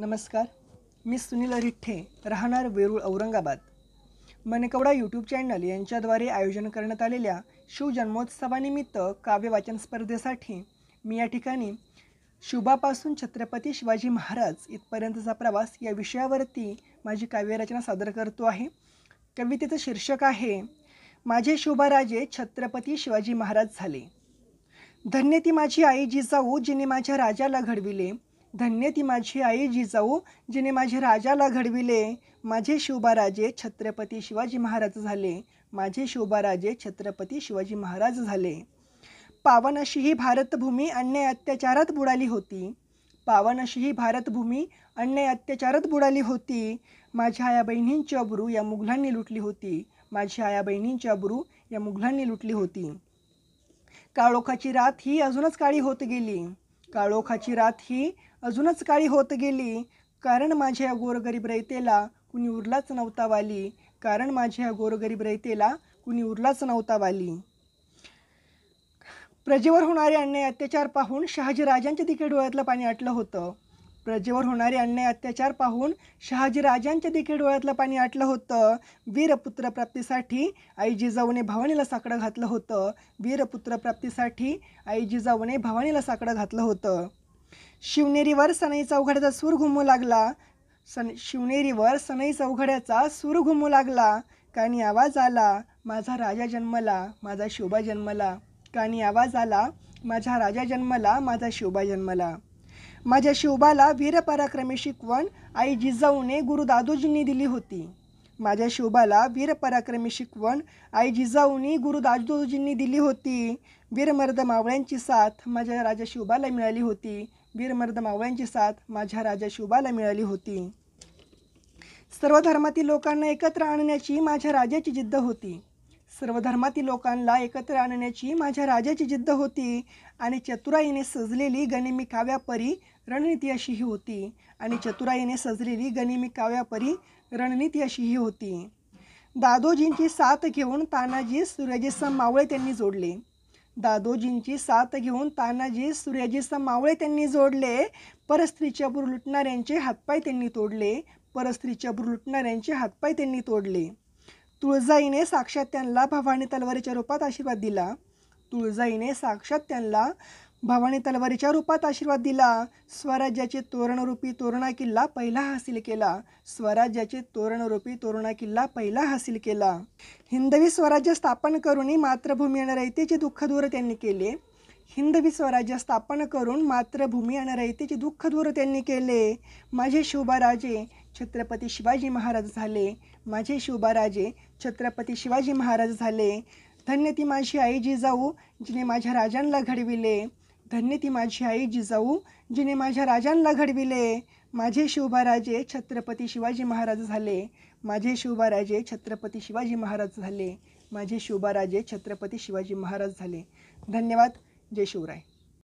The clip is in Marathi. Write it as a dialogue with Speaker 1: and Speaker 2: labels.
Speaker 1: नमस्कार मी सुनील रिठ्ठे राहणार वेरूळ औरंगाबाद मनकवडा यूट्यूब चॅनल यांच्याद्वारे आयोजन करण्यात आलेल्या शिवजन्मोत्सवानिमित्त काव्यवाचन स्पर्धेसाठी मी या ठिकाणी शुभापासून छत्रपती शिवाजी महाराज इथपर्यंतचा प्रवास या विषयावरती माझी काव्यरचना सादर करतो आहे कवितेचं शीर्षक आहे माझे शुभाराजे छत्रपती शिवाजी महाराज झाले धन्य ती माझी आई जिजाऊ जिने माझ्या राजाला घडविले धन्य ती माझी आई जिजाऊ जिने माझे राजाला घडविले माझे राजे छत्रपती शिवाजी महाराज झाले माझे राजे छत्रपती शिवाजी महाराज झाले पावन अशी ही भारतभूमी अन्याय अत्याचारात बुडाली होती पावन अशी ही भारतभूमी अन्याय अत्याचारात बुडाली होती माझ्या आया बहिणींची अब्रू या मुघलांनी लुटली होती माझ्या आया बहिणींची अब्रू या मुघलांनी लुटली होती काळोखाची रात ही अजूनच काळी होत गेली काळोखाची रात ही अजूनच काळी होत गेली कारण माझ्या गोरगरीब रयतेला कुणी उरलाच नव्हता वाली कारण माझ्या गोरगरीब रयतेला कुणी उरलाच नव्हता वाली प्रजेवर होणारे अन्याय अत्याचार पाहून राजांच्या तिकडे डोळ्यातलं पाणी आटलं होतं प्रजेवर होणारे अन्याय अत्याचार पाहून शहाजीराजांच्या देखील डोळ्यातलं पाणी आटलं होतं वीरपुत्र प्राप्तीसाठी आई जिजाऊने भवानीला साकडं घातलं होतं वीरपुत्र प्राप्तीसाठी आई जिजाऊने भवानीला साकडं घातलं होतं शिवनेरीवर सनई चौघड्याचा सूर घुमू लागला सन शिवनेरीवर सनई चौघड्याचा सूर घुमू लागला कानी आवाज आला माझा राजा जन्मला माझा शोभा जन्मला कानी आवाज आला माझा राजा जन्मला माझा शोभा जन्मला माझ्या शिवबाला वीरपराक्रमी शिकवण आई जिजाऊने गुरु दादोजींनी दिली होती माझ्या शिवबाला वीरपराक्रमी शिकवण आई जिजाऊनी गुरु दादोजींनी दिली होती वीरमर्द मावळ्यांची साथ माझ्या राजा शिवबाला मिळाली होती वीरमर्द मावळ्यांची साथ माझ्या राजा शिवबाला मिळाली होती सर्व धर्मातील लोकांना एकत्र आणण्याची माझ्या राजाची जिद्द होती सर्व धर्मातील लोकांना एकत्र आणण्याची माझ्या राजाची जिद्द होती आणि चतुराईने सजलेली गनिमी काव्यापरी रणनीती अशीही होती आणि चतुराईने सजलेली गनिमी काव्यापरी रणनीती अशी होती दादोजींची साथ घेऊन तानाजी सूर्याजीसम मावळे त्यांनी जोडले दादोजींची साथ घेऊन तानाजी सूर्याजीसम मावळे त्यांनी जोडले परस्त्रीच्या बुर लुटणाऱ्यांचे हातपाय त्यांनी तोडले परस्त्रीच्या बुर लुटणाऱ्यांचे हातपाय त्यांनी तोडले तुळजाईने साक्षात त्यांना भवानी तलवारीच्या रूपात आशीर्वाद दिला तुळजाईने साक्षात त्यांना भवानी तलवारीच्या रूपात आशीर्वाद दिला स्वराज्याचे तोरणरूपी तोरणा किल्ला पहिला हासिल केला स्वराज्याचे तोरणरूपी तोरणा किल्ला पहिला हासिल केला हिंदवी स्वराज्य स्थापन करून मातृभूमी आणि रयतेचे दुःख दूर त्यांनी केले हिंदवी स्वराज्य स्थापन करून मातृभूमी आणि रयतेचे दुःख दूर त्यांनी केले माझे शोभा राजे छत्रपती शिवाजी महाराज झाले माझे शिवबाराजे छत्रपती शिवाजी महाराज झाले धन्य ती माझी आई जिजाऊ जिने माझ्या राजांना घडविले धन्य ती माझी आई जिजाऊ जिने माझ्या राजांना घडविले माझे शिवबाराजे छत्रपती शिवाजी महाराज झाले माझे शिवबाराजे छत्रपती शिवाजी महाराज झाले माझे शिवबाराजे छत्रपती शिवाजी महाराज झाले धन्यवाद जय शिवराय